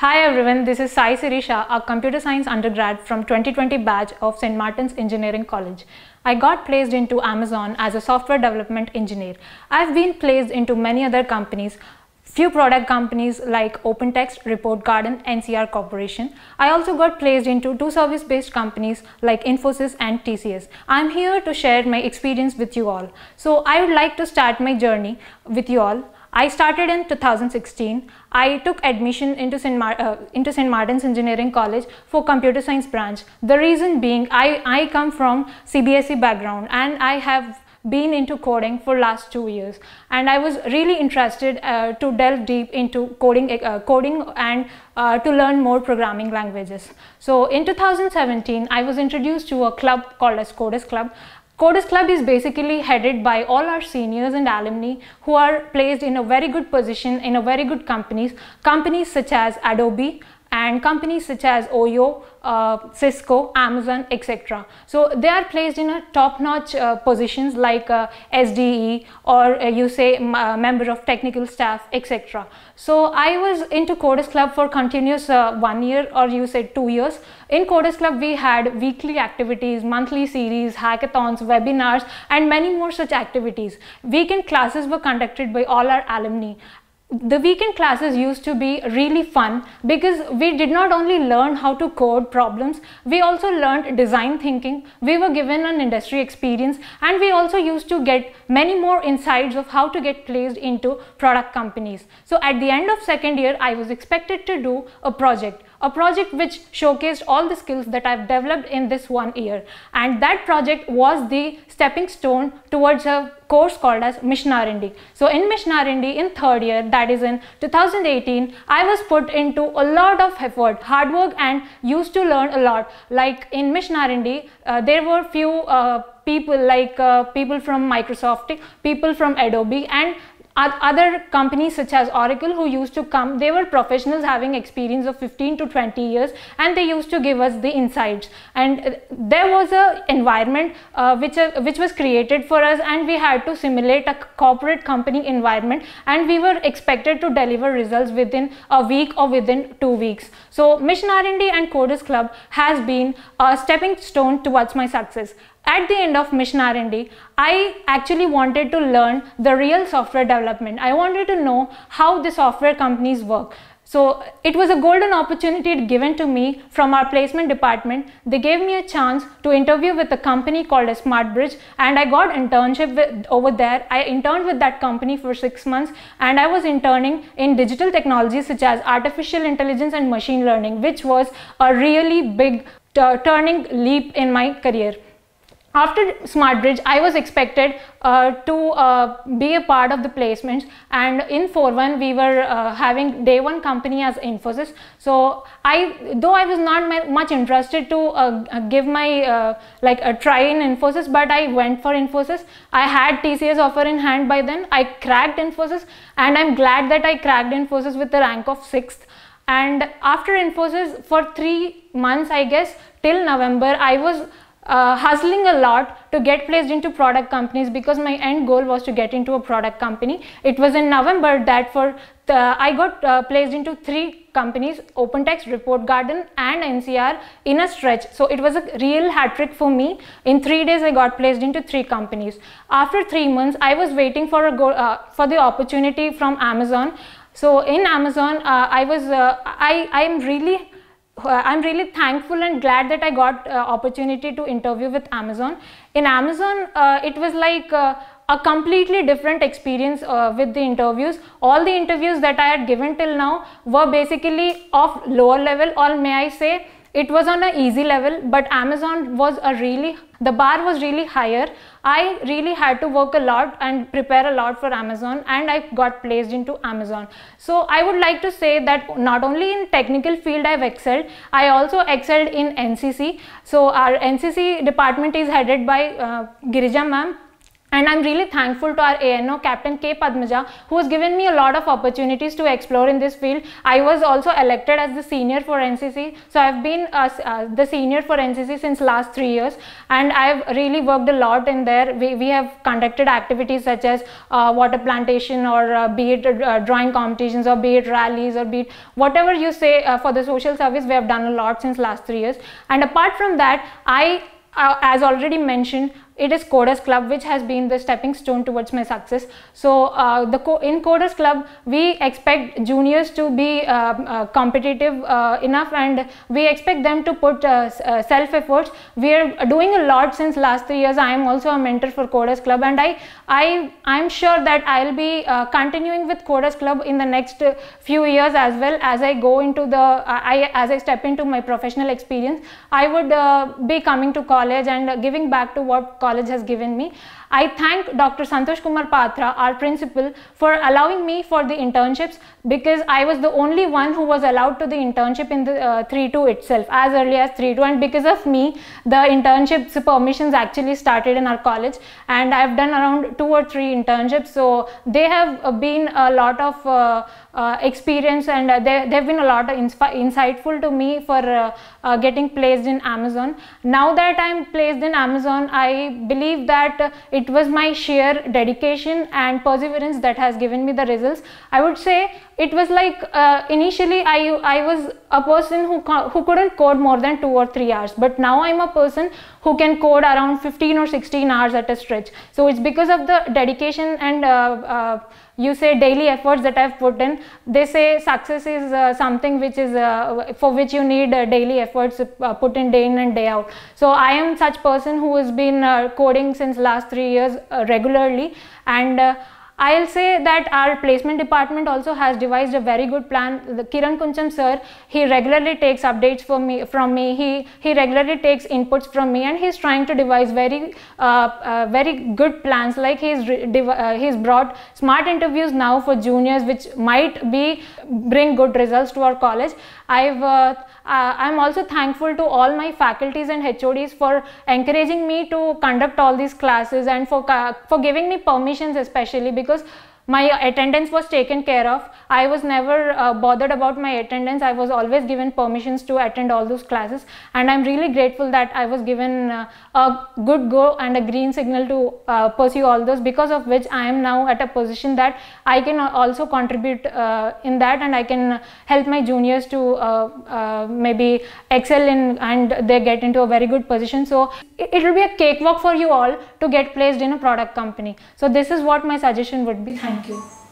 Hi everyone, this is Sai Sirisha, a computer science undergrad from 2020 batch of St. Martin's Engineering College. I got placed into Amazon as a software development engineer. I've been placed into many other companies, few product companies like OpenText, Report Garden, NCR Corporation. I also got placed into two service-based companies like Infosys and TCS. I'm here to share my experience with you all. So I would like to start my journey with you all. I started in 2016. I took admission into St. Mar uh, into St. Martin's Engineering College for computer science branch. The reason being I, I come from CBSE background and I have been into coding for last two years and I was really interested uh, to delve deep into coding, uh, coding and uh, to learn more programming languages. So in 2017 I was introduced to a club called as Coders Club Coders Club is basically headed by all our seniors and alumni who are placed in a very good position in a very good companies, companies such as Adobe, and companies such as OYO, uh, Cisco, Amazon, etc. So they are placed in a top-notch uh, positions like uh, SDE or uh, you say uh, member of technical staff, etc. So I was into Coders Club for continuous uh, one year or you said two years. In Coders Club, we had weekly activities, monthly series, hackathons, webinars, and many more such activities. Weekend classes were conducted by all our alumni the weekend classes used to be really fun because we did not only learn how to code problems, we also learned design thinking, we were given an industry experience and we also used to get many more insights of how to get placed into product companies. So at the end of second year, I was expected to do a project a project which showcased all the skills that I've developed in this one year. And that project was the stepping stone towards a course called as R&D. So in R&D, in third year, that is in 2018, I was put into a lot of effort, hard work and used to learn a lot. Like in r and uh, there were few uh, people like uh, people from Microsoft, people from Adobe and other companies such as Oracle who used to come, they were professionals having experience of 15 to 20 years and they used to give us the insights. And uh, there was a environment uh, which, uh, which was created for us and we had to simulate a corporate company environment and we were expected to deliver results within a week or within two weeks. So Mission R&D and Coders Club has been a stepping stone towards my success at the end of mission R&D, I actually wanted to learn the real software development. I wanted to know how the software companies work. So it was a golden opportunity given to me from our placement department. They gave me a chance to interview with a company called a SmartBridge and I got internship with, over there. I interned with that company for six months and I was interning in digital technologies such as artificial intelligence and machine learning, which was a really big uh, turning leap in my career after SmartBridge, I was expected uh, to uh, be a part of the placements and in 4-1 we were uh, having day one company as Infosys. So I, though I was not much interested to uh, give my uh, like a try in Infosys, but I went for Infosys. I had TCS offer in hand by then. I cracked Infosys and I'm glad that I cracked Infosys with the rank of 6th. And after Infosys for 3 months I guess till November I was uh, hustling a lot to get placed into product companies because my end goal was to get into a product company. It was in November that for the, I got uh, placed into three companies, OpenText, Report Garden and NCR in a stretch. So it was a real hat trick for me. In three days, I got placed into three companies. After three months, I was waiting for, a go, uh, for the opportunity from Amazon. So in Amazon, uh, I was, uh, I, I am really uh, I'm really thankful and glad that I got uh, opportunity to interview with Amazon. In Amazon, uh, it was like uh, a completely different experience uh, with the interviews. All the interviews that I had given till now were basically of lower level or may I say it was on an easy level but amazon was a really the bar was really higher i really had to work a lot and prepare a lot for amazon and i got placed into amazon so i would like to say that not only in technical field i've excelled i also excelled in ncc so our ncc department is headed by uh, girija ma'am and I'm really thankful to our ANO Captain K. Padmaja who has given me a lot of opportunities to explore in this field. I was also elected as the senior for NCC. So I've been uh, uh, the senior for NCC since last three years and I've really worked a lot in there. We, we have conducted activities such as uh, water plantation or uh, be it uh, drawing competitions or be it rallies or be it whatever you say uh, for the social service we have done a lot since last three years. And apart from that, I uh, as already mentioned, it is Coders Club which has been the stepping stone towards my success. So uh, the co in Coders Club we expect juniors to be uh, uh, competitive uh, enough and we expect them to put uh, uh, self efforts. We are doing a lot since last three years. I am also a mentor for Coders Club and I I I'm sure that I'll be continuing with Coders Club in the next few years as well as I go into the I as I step into my professional experience. I would be coming to college and giving back to what college has given me. I thank Dr. Santosh Kumar Patra, our principal, for allowing me for the internships because I was the only one who was allowed to the internship in the 3-2 uh, itself as early as 3-2 and because of me, the internships permissions actually started in our college and I've done around two or three internships. So they have uh, been a lot of uh, uh, experience and uh, they, they've been a lot of insightful to me for uh, uh, getting placed in Amazon. Now that I'm placed in Amazon, I believe that it was my sheer dedication and perseverance that has given me the results. I would say it was like uh, initially I, I was a person who, who couldn't code more than two or three hours but now I'm a person who can code around 15 or 16 hours at a stretch so it's because of the dedication and uh, uh, you say daily efforts that I've put in they say success is uh, something which is uh, for which you need uh, daily efforts put in day in and day out so I am such person who has been coding since last three years regularly and I'll say that our placement department also has devised a very good plan. The Kiran Kuncham sir, he regularly takes updates from me, from me. He, he regularly takes inputs from me and he's trying to devise very, uh, uh, very good plans like he's, uh, he's brought smart interviews now for juniors which might be bring good results to our college. I've uh, uh I'm also thankful to all my faculties and HODs for encouraging me to conduct all these classes and for, uh, for giving me permissions especially because because my attendance was taken care of. I was never uh, bothered about my attendance. I was always given permissions to attend all those classes. And I'm really grateful that I was given uh, a good go and a green signal to uh, pursue all those because of which I am now at a position that I can also contribute uh, in that and I can help my juniors to uh, uh, maybe excel in and they get into a very good position. So it will be a cakewalk for you all to get placed in a product company. So this is what my suggestion would be. Thank you.